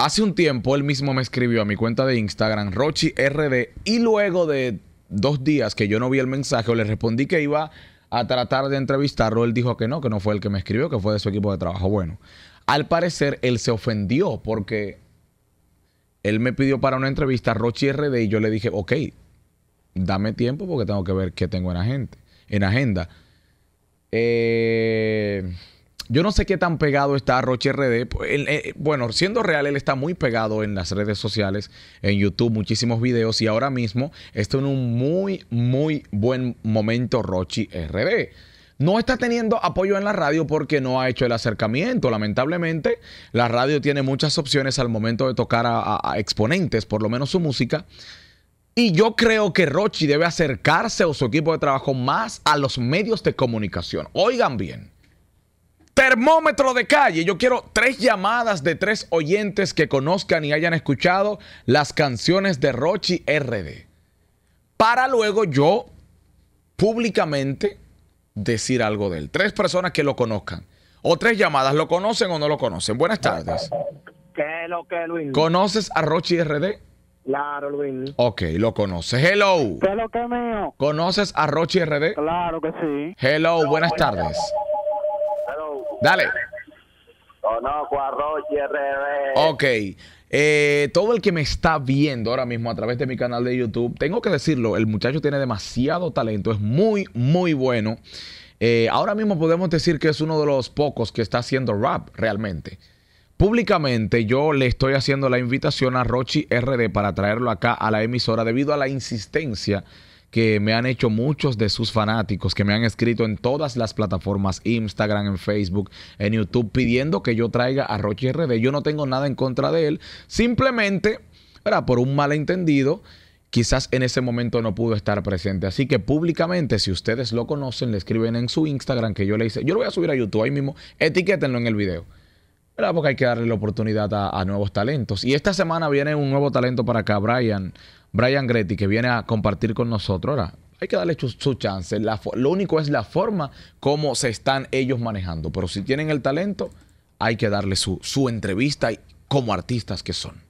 Hace un tiempo él mismo me escribió a mi cuenta de Instagram, RD. y luego de dos días que yo no vi el mensaje o le respondí que iba a tratar de entrevistarlo, él dijo que no, que no fue el que me escribió, que fue de su equipo de trabajo. Bueno, al parecer él se ofendió porque él me pidió para una entrevista a RD y yo le dije, ok, dame tiempo porque tengo que ver qué tengo en, en agenda. Eh, yo no sé qué tan pegado está Rochi RD. Eh, bueno, siendo real, él está muy pegado en las redes sociales, en YouTube, muchísimos videos y ahora mismo está en un muy, muy buen momento Rochi RD no está teniendo apoyo en la radio porque no ha hecho el acercamiento. Lamentablemente, la radio tiene muchas opciones al momento de tocar a, a, exponentes, por lo menos su música. Y yo creo que Rochi debe acercarse o su equipo de trabajo más a los medios de comunicación. Oigan bien termómetro de calle. Yo quiero tres llamadas de tres oyentes que conozcan y hayan escuchado las canciones de Rochi RD. Para luego yo públicamente decir algo de él. Tres personas que lo conozcan. O tres llamadas, ¿lo conocen o no lo conocen? Buenas tardes. ¿Qué lo que, Luis? ¿Conoces a Rochi RD? Claro, Luis. Ok, lo conoces. Hello. ¿Qué lo que mío? ¿Conoces a Rochi RD? Claro que sí. Hello, buenas tardes. Dale. Conozco a RD. Ok. Eh, todo el que me está viendo ahora mismo a través de mi canal de YouTube, tengo que decirlo, el muchacho tiene demasiado talento, es muy, muy bueno. Eh, ahora mismo podemos decir que es uno de los pocos que está haciendo rap realmente. Públicamente yo le estoy haciendo la invitación a Rochi RD para traerlo acá a la emisora debido a la insistencia que me han hecho muchos de sus fanáticos, que me han escrito en todas las plataformas, Instagram, en Facebook, en YouTube, pidiendo que yo traiga a Rochi RD. Yo no tengo nada en contra de él, simplemente era por un malentendido quizás en ese momento no pudo estar presente. Así que públicamente, si ustedes lo conocen, le escriben en su Instagram que yo le hice, yo lo voy a subir a YouTube ahí mismo, etiquétenlo en el video. ¿Verdad? Porque hay que darle la oportunidad a, a nuevos talentos. Y esta semana viene un nuevo talento para acá, Brian. Brian Gretti, que viene a compartir con nosotros. Ahora, hay que darle su, chance. La, lo único es la forma como se están ellos manejando. Pero si tienen el talento, hay que darle su, su entrevista como artistas que son.